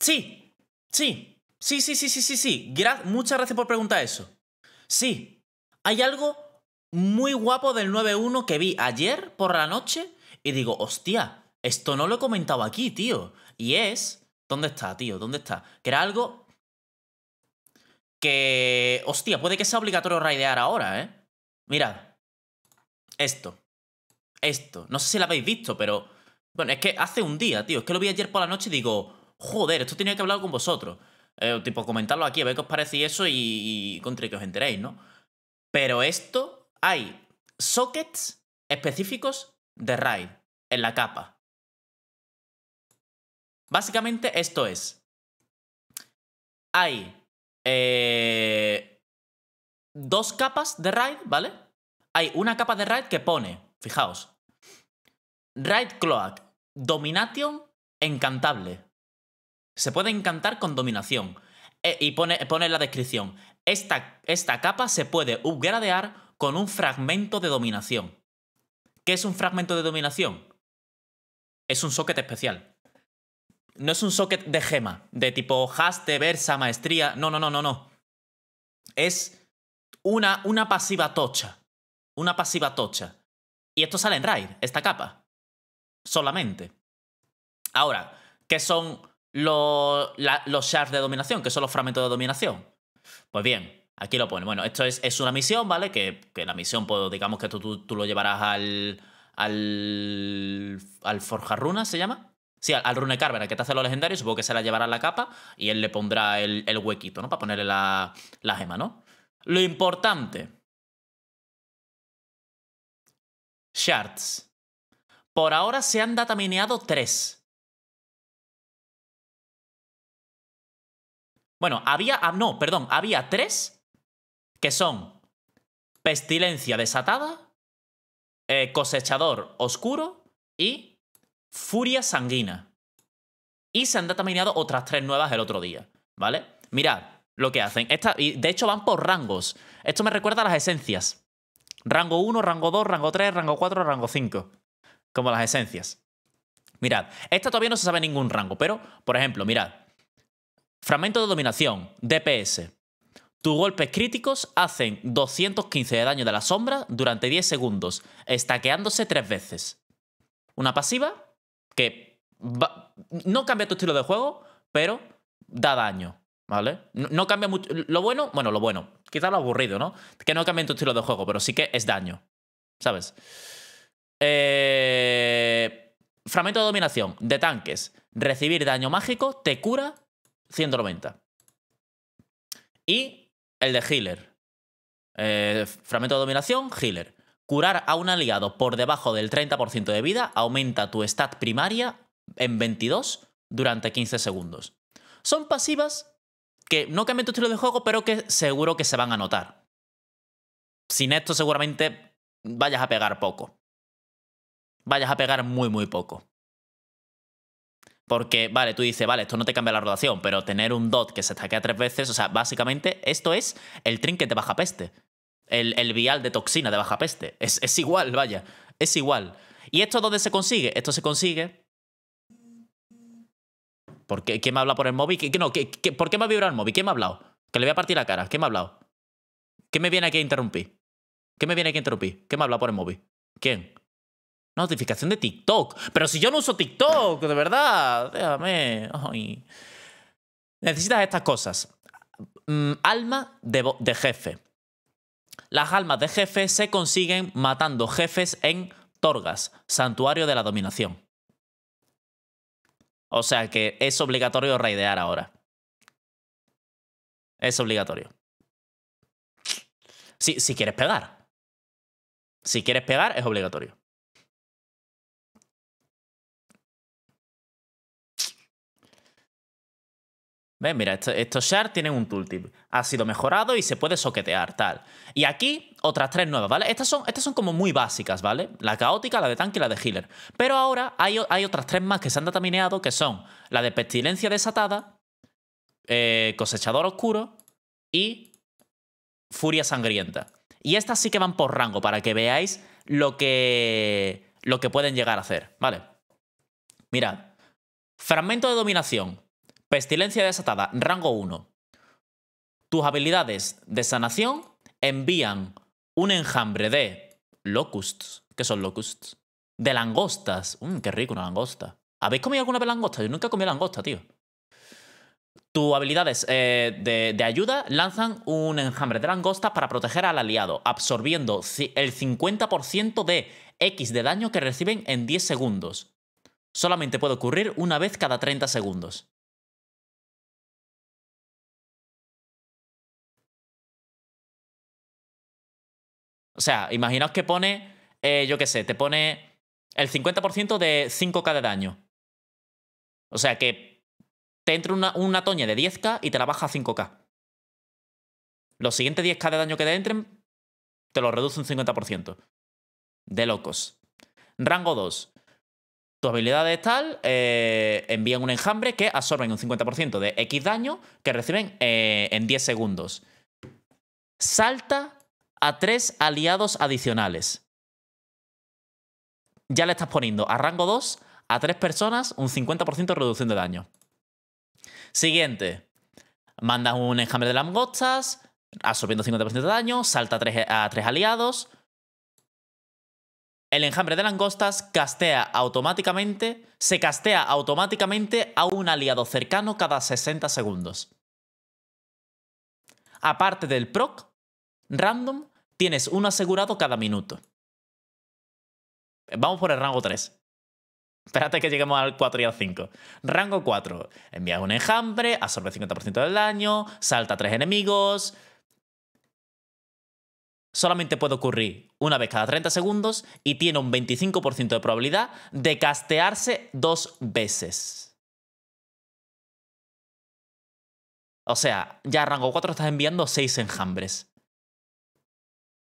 Sí, sí, sí, sí, sí, sí, sí, sí. muchas gracias por preguntar eso. Sí, hay algo muy guapo del 9-1 que vi ayer por la noche y digo, hostia, esto no lo he comentado aquí, tío. Y es... ¿Dónde está, tío? ¿Dónde está? Que era algo que... Hostia, puede que sea obligatorio raidear ahora, ¿eh? Mirad. Esto. Esto. No sé si lo habéis visto, pero... Bueno, es que hace un día, tío. Es que lo vi ayer por la noche y digo joder, esto tenía que hablar con vosotros. Eh, tipo, comentarlo aquí, a ver qué os parece eso y, contra que os enteréis, ¿no? Pero esto hay sockets específicos de RAID en la capa. Básicamente esto es. Hay eh, dos capas de RAID, ¿vale? Hay una capa de RAID que pone, fijaos, RAID Cloak, Domination, Encantable. Se puede encantar con dominación. Eh, y pone, en la descripción, esta, capa se puede upgradear con un fragmento de dominación. ¿Qué es un fragmento de dominación? Es un socket especial. No es un socket de gema, de tipo haste, versa, maestría. No, no, no, no, no. Es una, una pasiva tocha. Una pasiva tocha. Y esto sale en RAID, esta capa. Solamente. Ahora, ¿qué son los, shards de dominación, que son los fragmentos de dominación. Pues bien, aquí lo pone. Bueno, esto es, una misión, ¿vale? Que, la misión, pues, digamos que tú, tú, lo llevarás al, al, al Forjarruna, ¿se llama? Sí, al, Rune Carver, que te hace los legendarios, supongo que se la llevará la capa y él le pondrá el, el huequito, ¿no? Para ponerle la, la gema, ¿no? Lo importante. Shards. Por ahora se han datamineado tres. Bueno, había. Ah, no, perdón, había tres que son Pestilencia desatada, eh, Cosechador oscuro y Furia sanguina. Y se han determinado otras tres nuevas el otro día, ¿vale? Mirad lo que hacen. y de hecho, van por rangos. Esto me recuerda a las esencias. Rango 1, rango 2, rango 3, rango 4, rango 5. Como las esencias. Mirad, esta todavía no se sabe ningún rango, pero, por ejemplo, mirad. Fragmento de dominación, DPS. Tus golpes críticos hacen 215 de daño de la sombra durante 10 segundos, estaqueándose 3 veces. Una pasiva que no cambia tu estilo de juego, pero da daño, ¿vale? No, cambia mucho. Lo bueno, bueno, lo bueno, quizás lo aburrido, ¿no? Que no cambia tu estilo de juego, pero sí que es daño, ¿sabes? Eh, fragmento de dominación, de tanques. Recibir daño mágico te cura 190. Y el de Healer. Eh, fragmento de dominación, Healer. Curar a un aliado por debajo del 30% de vida aumenta tu stat primaria en 22 durante 15 segundos. Son pasivas que no cambian tu estilo de juego, pero que seguro que se van a notar. Sin esto seguramente vayas a pegar poco. Vayas a pegar muy, muy poco. Porque, vale, tú dices, vale, esto no te cambia la rotación, pero tener un dot que se estaquea tres veces, o sea, básicamente esto es el trinket de baja peste. El, vial de toxina de baja peste. Es, igual, vaya, es igual. ¿Y esto dónde se consigue? Esto se consigue ¿Por qué? ¿Quién me habla por el móvil? ¿Por qué me ha vibrado el móvil? ¿Quién me ha hablado? Que le voy a partir la cara. ¿Quién me ha hablado? ¿Quién me viene aquí a interrumpir? ¿Quién me viene aquí a interrumpir? ¿Quién me ha hablado por el móvil? ¿Quién? Notificación de TikTok. Pero si yo no uso TikTok, de verdad. Déjame. Necesitas estas cosas. Mm, alma de, jefe. Las almas de jefe se consiguen matando jefes en Torgas, santuario de la dominación. O sea que es obligatorio raidear ahora. Es obligatorio. Si, si quieres pegar. Si quieres pegar, es obligatorio. ¿Ves? Mira, esto, estos shards tienen un tooltip. Ha sido mejorado y se puede soquetear, tal. Y aquí otras tres nuevas, ¿vale? Estas son, estas son como muy básicas, ¿vale? La caótica, la de tanque y la de healer. Pero ahora hay, otras tres más que se han datamineado, que son la de pestilencia desatada, eh, cosechador oscuro y furia sangrienta. Y estas sí que van por rango, para que veáis lo que, lo que pueden llegar a hacer, ¿vale? Mirad. Fragmento de dominación. Pestilencia desatada, rango 1. Tus habilidades de sanación envían un enjambre de locusts. ¿Qué son locusts? De langostas. Mm, qué rico una langosta. ¿Habéis comido alguna vez langosta? Yo nunca he comido langosta, tío. Tus habilidades eh, de, de, ayuda lanzan un enjambre de langostas para proteger al aliado, absorbiendo el 50% de X de daño que reciben en 10 segundos. Solamente puede ocurrir una vez cada 30 segundos. O sea, imaginaos que pone, eh, yo qué sé, te pone el 50% de 5k de daño. O sea que te entra una, toña de 10k y te la baja a 5k. Los siguientes 10k de daño que te entren, te lo reduce un 50%. De locos. Rango 2. Tu habilidad es tal, eh, envían un enjambre que absorben un 50% de X daño que reciben eh, en 10 segundos. Salta a tres aliados adicionales. Ya le estás poniendo a rango 2 a tres personas un 50% de reducción de daño. Siguiente. Mandas un enjambre de langostas, absorbiendo 50% de daño, salta a tres, eh, a tres aliados. El enjambre de langostas castea automáticamente, se castea automáticamente a un aliado cercano cada 60 segundos. Aparte del proc, random, tienes uno asegurado cada minuto. Vamos por el rango 3. Espérate que lleguemos al 4 y al 5. Rango 4. Envías un enjambre, absorbe 50% del daño, salta a 3 enemigos. Solamente puede ocurrir una vez cada 30 segundos y tiene un 25% de probabilidad de castearse dos veces. O sea, ya a rango 4 estás enviando 6 enjambres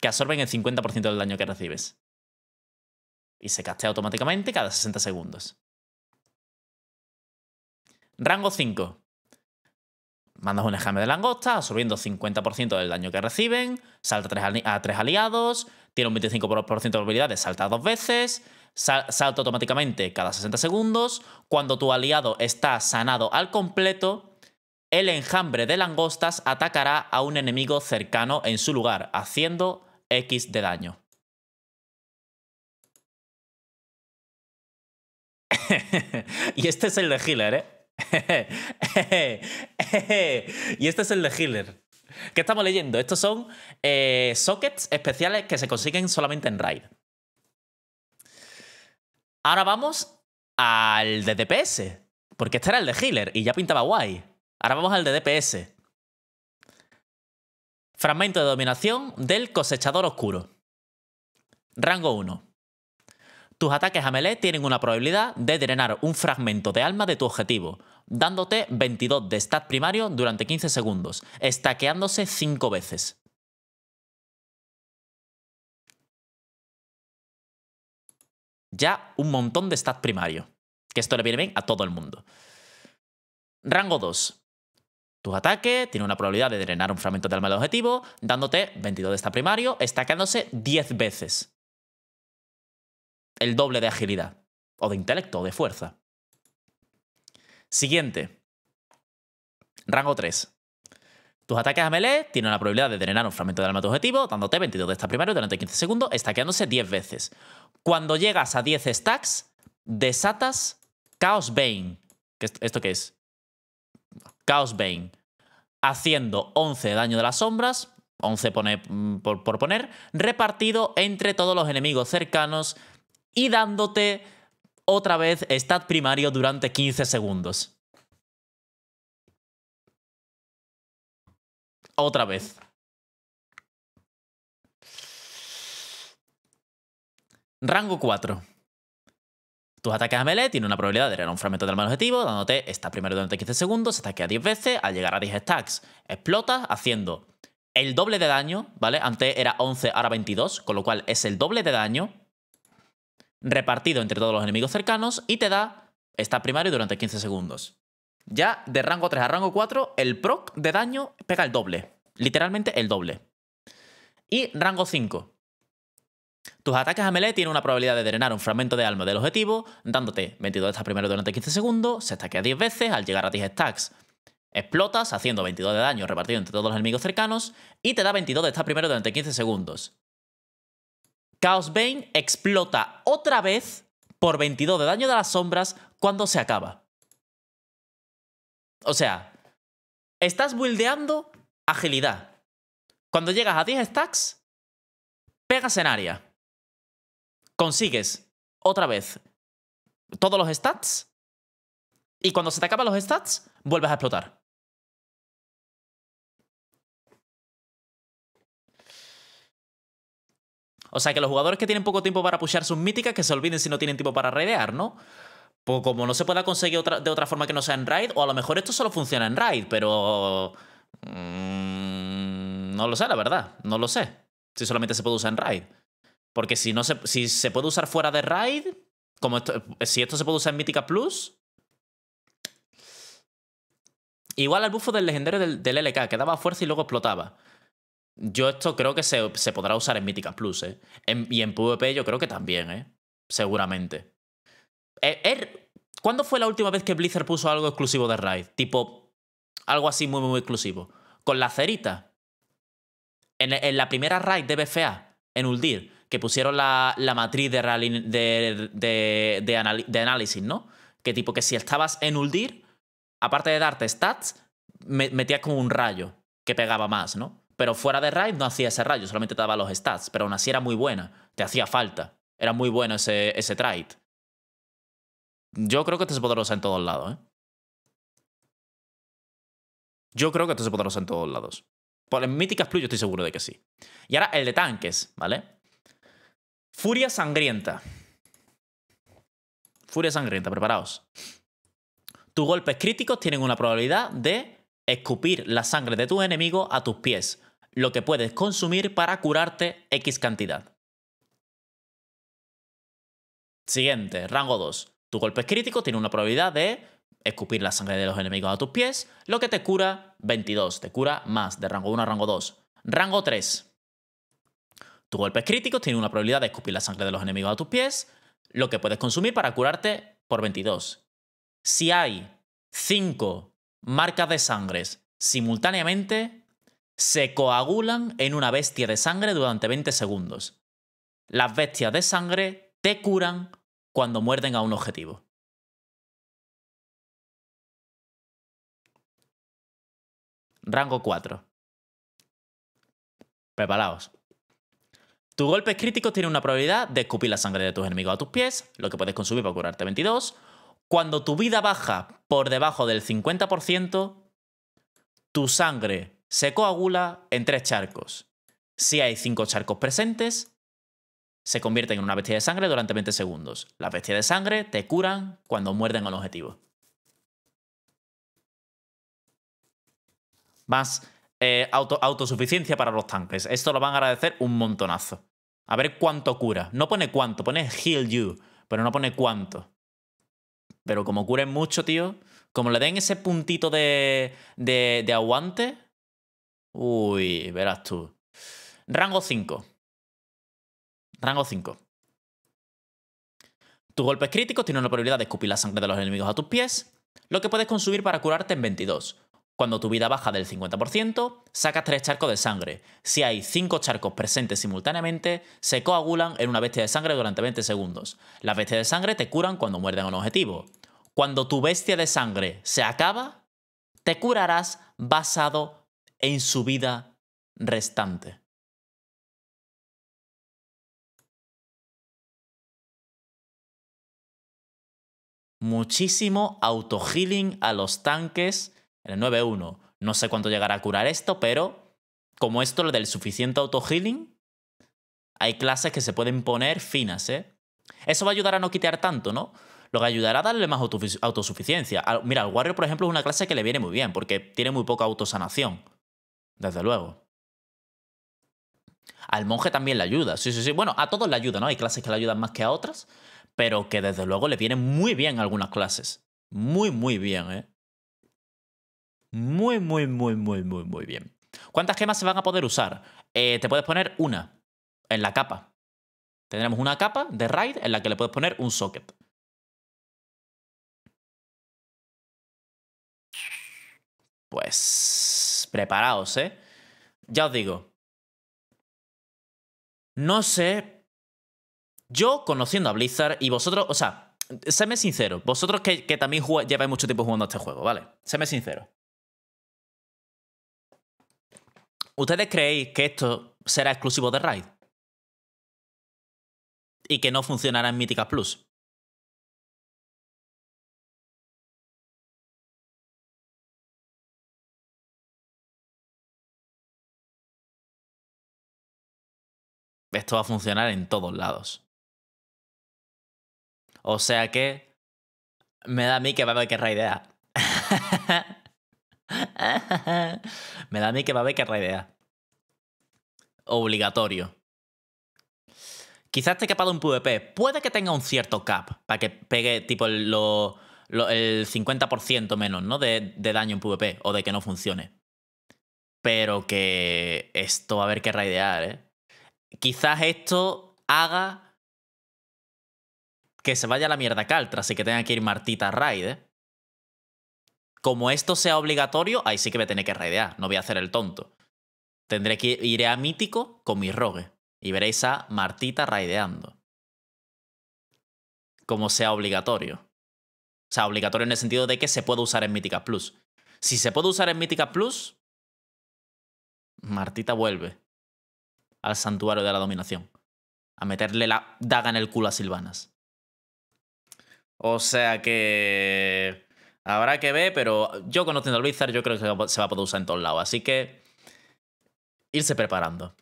que absorben el 50% del daño que recibes. Y se castea automáticamente cada 60 segundos. Rango 5. Mandas un enjambre de langostas absorbiendo 50% del daño que reciben, salta a 3 aliados, tiene un 25% de probabilidades, salta dos veces, salta automáticamente cada 60 segundos. Cuando tu aliado está sanado al completo, el enjambre de langostas atacará a un enemigo cercano en su lugar, haciendo X de daño. y este es el de healer, ¿eh? y este es el de healer. ¿Qué estamos leyendo? Estos son eh, sockets especiales que se consiguen solamente en raid. Ahora vamos al de DPS. Porque este era el de healer y ya pintaba guay. Ahora vamos al de DPS. Fragmento de dominación del cosechador oscuro. Rango 1. Tus ataques a melee tienen una probabilidad de drenar un fragmento de alma de tu objetivo, dándote 22 de stat primario durante 15 segundos, estaqueándose 5 veces. ya un montón de stat primario. Que esto le viene bien a todo el mundo. Rango 2. Tus ataque tiene una probabilidad de drenar un fragmento de alma de objetivo, dándote 22 de esta primario, estacándose 10 veces. El doble de agilidad, o de intelecto, o de fuerza. Siguiente. Rango 3. Tus ataques a melee tienen una probabilidad de drenar un fragmento de alma de objetivo, dándote 22 de esta primario durante 15 segundos, estaqueándose 10 veces. Cuando llegas a 10 stacks, desatas Chaos Bane. ¿Esto qué es? Chaos Bane haciendo 11 daño de las sombras, 11 mm, por, por poner, repartido entre todos los enemigos cercanos y dándote otra vez stat primario durante 15 segundos. Otra vez. Rango 4. Tus ataques a melee tienen una probabilidad de generar un fragmento del mal objetivo, dándote está primero durante 15 segundos, se a 10 veces, al llegar a 10 stacks, explota, haciendo el doble de daño, ¿vale? Antes era 11, ahora 22, con lo cual es el doble de daño repartido entre todos los enemigos cercanos y te da esta primario durante 15 segundos. Ya de rango 3 a rango 4, el proc de daño pega el doble, literalmente el doble. Y rango 5, tus ataques a melee tienen una probabilidad de drenar un fragmento de alma del objetivo, dándote 22 de está primero durante 15 segundos, se stackea 10 veces al llegar a 10 stacks. Explotas haciendo 22 de daño repartido entre todos los enemigos cercanos y te da 22 de está primero durante 15 segundos. Chaos Bane explota otra vez por 22 de daño de las sombras cuando se acaba. O sea, estás buildeando agilidad. Cuando llegas a 10 stacks, pegas en área consigues otra vez todos los stats y cuando se te acaban los stats, vuelves a explotar. O sea que los jugadores que tienen poco tiempo para pushar sus míticas, que se olviden si no tienen tiempo para raidear, ¿no? como no se pueda conseguir otra, de otra forma que no sea en raid, o a lo mejor esto solo funciona en raid, pero... Mm, no lo sé, la verdad. No lo sé. Si solamente se puede usar en raid. Porque si no se, si se puede usar fuera de raid, como eh, si esto se puede usar en Mítica Plus. Igual al bufo del legendario del, del LK, que daba fuerza y luego explotaba. Yo esto creo que se, podrá usar en Mítica Plus, ¿eh? y en PvP yo creo que también, ¿eh? Seguramente. Eh, er, ¿Cuándo fue la última vez que Blizzard puso algo exclusivo de Raid? Tipo, algo así muy, muy exclusivo. Con la cerita. En, en la primera Raid de BFA, en Uldir que pusieron la, matriz de, de, análisis, ¿no? Que tipo que si estabas en Uldir, aparte de darte stats, metías como un rayo que pegaba más, ¿no? Pero fuera de raid no hacía ese rayo, solamente te daba los stats, pero aún así era muy buena, te hacía falta, era muy bueno ese, ese Yo creo que esto es poderosa en todos lados, ¿eh? Yo creo que esto es poderosa en todos lados. Por el míticas plus yo estoy seguro de que sí. Y ahora el de tanques, ¿vale? Furia sangrienta. Furia sangrienta, preparaos. Tus golpes críticos tienen una probabilidad de escupir la sangre de tus enemigos a tus pies, lo que puedes consumir para curarte X cantidad. Siguiente, rango 2. Tu golpe crítico tiene una probabilidad de escupir la sangre de los enemigos a tus pies, lo que te cura 22, te cura más de rango 1 a rango 2. Rango 3 golpe golpes críticos tiene una probabilidad de escupir la sangre de los enemigos a tus pies, lo que puedes consumir para curarte por 22. Si hay 5 marcas de sangre simultáneamente, se coagulan en una bestia de sangre durante 20 segundos. Las bestias de sangre te curan cuando muerden a un objetivo. Rango 4. Preparaos. Tu golpe crítico tiene una probabilidad de escupir la sangre de tus enemigos a tus pies, lo que puedes consumir para curarte 22. Cuando tu vida baja por debajo del 50%, tu sangre se coagula en tres charcos. Si hay cinco charcos presentes, se convierten en una bestia de sangre durante 20 segundos. Las bestias de sangre te curan cuando muerden al objetivo. Más eh, autosuficiencia para los tanques. Esto lo van a agradecer un montonazo. A ver cuánto cura. No pone cuánto, pone heal you, pero no pone cuánto. Pero como curen mucho, tío, como le den ese puntito de, de, de aguante. Uy, verás tú. Rango 5. Rango 5. Tus golpes críticos tienen una probabilidad de escupir la sangre de los enemigos a tus pies, lo que puedes consumir para curarte en 22. Cuando tu vida baja del 50%, sacas tres charcos de sangre. Si hay cinco charcos presentes simultáneamente, se coagulan en una bestia de sangre durante 20 segundos. Las bestias de sangre te curan cuando muerden un objetivo. Cuando tu bestia de sangre se acaba, te curarás basado en su vida restante. Muchísimo autohealing a los tanques en el 9-1. No sé cuánto llegará a curar esto, pero como esto, lo del suficiente auto-healing, hay clases que se pueden poner finas, ¿eh? Eso va a ayudar a no quitar tanto, ¿no? Lo que ayudará a darle más autosuficiencia. Mira, al Warrior, por ejemplo, es una clase que le viene muy bien, porque tiene muy poca autosanación. Desde luego. Al monje también le ayuda. Sí, sí, sí. Bueno, a todos le ayuda, ¿no? Hay clases que le ayudan más que a otras, pero que desde luego le vienen muy bien algunas clases. Muy, muy bien, ¿eh? Muy, muy, muy, muy, muy, muy bien. ¿Cuántas gemas se van a poder usar? Eh, te puedes poner una en la capa. Tendremos una capa de raid en la que le puedes poner un socket. Pues preparaos, ¿eh? Ya os digo. No sé. Yo conociendo a Blizzard y vosotros, o sea, séme sincero, vosotros que, también lleváis mucho tiempo jugando a este juego, ¿vale? Séme sincero. ¿Ustedes creéis que esto será exclusivo de Raid? Y que no funcionará en Mítica Plus. Esto va a funcionar en todos lados. O sea que me da a mí que va a haber que raidear. Me da a mí que va a haber que raidear. Obligatorio. Quizás he capado un PvP. Puede que tenga un cierto cap para que pegue tipo el, lo, 50% menos ¿no? De, daño en PvP o de que no funcione. Pero que esto va a haber que raidear, ¿eh? Quizás esto haga que se vaya a la mierda Caltra, así que tenga que ir Martita a raid, ¿eh? como esto sea obligatorio, ahí sí que me tener que raidear, no voy a hacer el tonto. Tendré que ir a Mítico con mi rogue y veréis a Martita raideando. Como sea obligatorio. O sea, obligatorio en el sentido de que se puede usar en Mítica Plus. Si se puede usar en Mítica Plus, Martita vuelve al santuario de la dominación. A meterle la daga en el culo a Silvanas. O sea que... Habrá que ver, pero yo conociendo al Blizzard, yo creo que se va a poder usar en todos lados. Así que irse preparando.